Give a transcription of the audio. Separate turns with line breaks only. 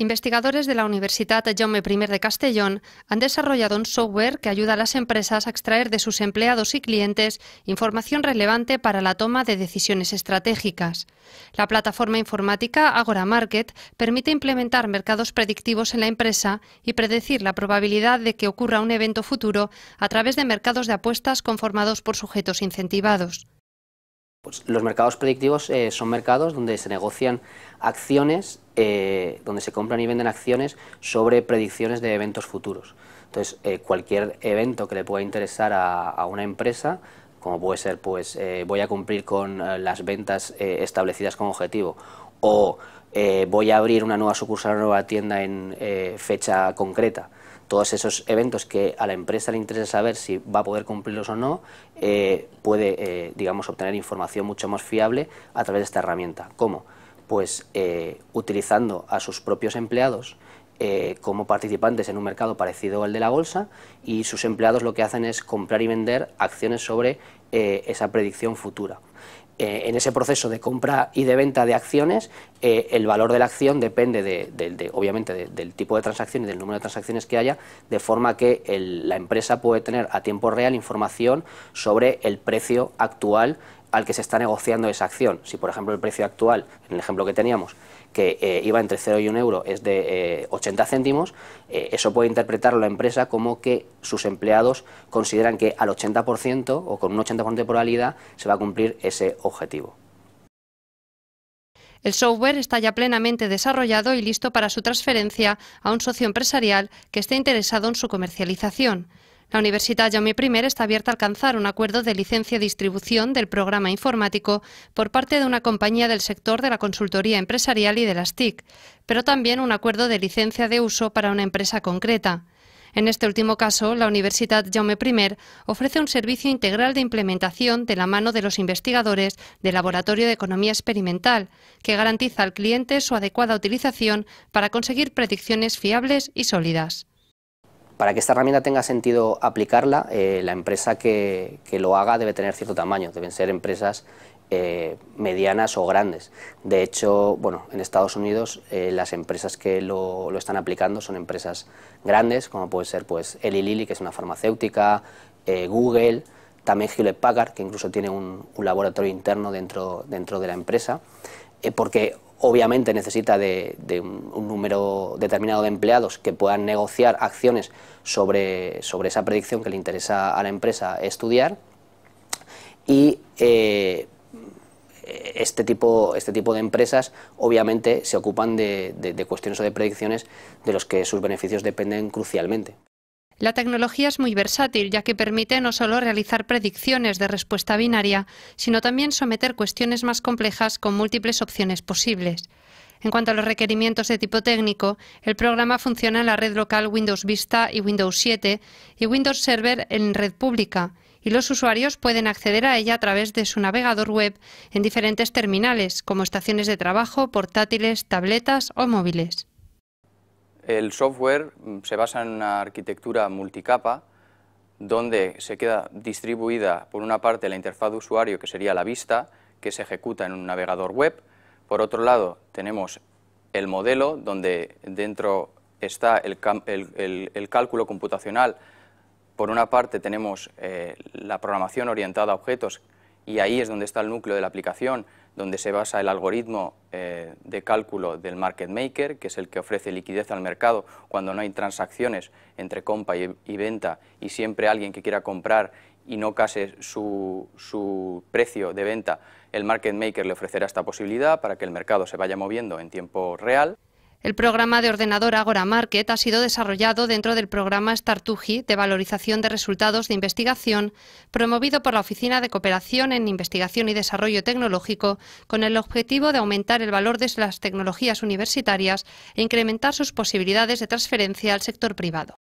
Investigadores de la Universidad Jaume I de Castellón han desarrollado un software que ayuda a las empresas a extraer de sus empleados y clientes información relevante para la toma de decisiones estratégicas. La plataforma informática Agora Market permite implementar mercados predictivos en la empresa y predecir la probabilidad de que ocurra un evento futuro a través de mercados de apuestas conformados por sujetos incentivados.
Pues los mercados predictivos eh, son mercados donde se negocian acciones, eh, donde se compran y venden acciones sobre predicciones de eventos futuros. Entonces, eh, cualquier evento que le pueda interesar a, una empresa, como puede ser, pues voy a cumplir con las ventas establecidas como objetivo, o voy a abrir una nueva sucursal, una nueva tienda en fecha concreta, todos esos eventos que a la empresa le interesa saber si va a poder cumplirlos o no, eh, puede, eh, digamos, obtener información mucho más fiable a través de esta herramienta. ¿Cómo? Pues eh, utilizando a sus propios empleados como participantes en un mercado parecido al de la bolsa y sus empleados lo que hacen es comprar y vender acciones sobre esa predicción futura. Eh, en ese proceso de compra y de venta de acciones, eh, el valor de la acción depende, obviamente, del tipo de transacción y del número de transacciones que haya, de forma que la empresa puede tener a tiempo real información sobre el precio actual al que se está negociando esa acción. Si, por ejemplo, el precio actual, en el ejemplo que teníamos, que eh, iba entre 0 y 1 euro es de 80 eh, céntimos, eh, eso puede interpretar la empresa como que sus empleados consideran que al 80% o con un 80% de probabilidad se va a cumplir ese objetivo.
El software está ya plenamente desarrollado y listo para su transferencia a un socio empresarial que esté interesado en su comercialización. La Universidad Jaume I está abierta a alcanzar un acuerdo de licencia de distribución del programa informático por parte de una compañía del sector de la consultoría empresarial y de las TIC, pero también un acuerdo de licencia de uso para una empresa concreta. En este último caso, la Universidad Jaume I ofrece un servicio integral de implementación de la mano de los investigadores del Laboratorio de Economía Experimental, que garantiza al cliente su adecuada utilización para conseguir predicciones fiables y sólidas.
Para que esta herramienta tenga sentido aplicarla, eh, la empresa que, lo haga debe tener cierto tamaño, deben ser empresas eh, medianas o grandes. De hecho, bueno, en Estados Unidos eh, las empresas que lo, están aplicando son empresas grandes, como puede ser pues, Eli Lilly, que es una farmacéutica, Google, también Hewlett Packard, que incluso tiene un, laboratorio interno dentro, dentro de la empresa, porque obviamente necesita de, un, número determinado de empleados que puedan negociar acciones sobre, esa predicción que le interesa a la empresa estudiar y eh, este tipo, este tipo de empresas obviamente se ocupan de, de cuestiones o de predicciones de los que sus beneficios dependen crucialmente.
La tecnología es muy versátil, ya que permite no solo realizar predicciones de respuesta binaria, sino también someter cuestiones más complejas con múltiples opciones posibles. En cuanto a los requerimientos de tipo técnico, el programa funciona en la red local Windows Vista y Windows 7 y Windows Server en red pública, y los usuarios pueden acceder a ella a través de su navegador web en diferentes terminales, como estaciones de trabajo, portátiles, tabletas o móviles.
El software mm, se basa en una arquitectura multicapa donde se queda distribuida por una parte la interfaz de usuario que sería la vista que se ejecuta en un navegador web, por otro lado tenemos el modelo donde dentro está el, cálculo computacional, por una parte tenemos eh, la programación orientada a objetos y ahí es donde está el núcleo de la aplicación donde se basa el algoritmo eh, de cálculo del market maker, que es el que ofrece liquidez al mercado cuando no hay transacciones entre compra y, venta y siempre alguien que quiera comprar y no case su, su, precio de venta, el market maker le ofrecerá esta posibilidad para que el mercado se vaya moviendo en tiempo real.
El programa de ordenador Agora Market ha sido desarrollado dentro del programa Startuji de valorización de resultados de investigación, promovido por la Oficina de Cooperación en Investigación y Desarrollo Tecnológico, con el objetivo de aumentar el valor de las tecnologías universitarias e incrementar sus posibilidades de transferencia al sector privado.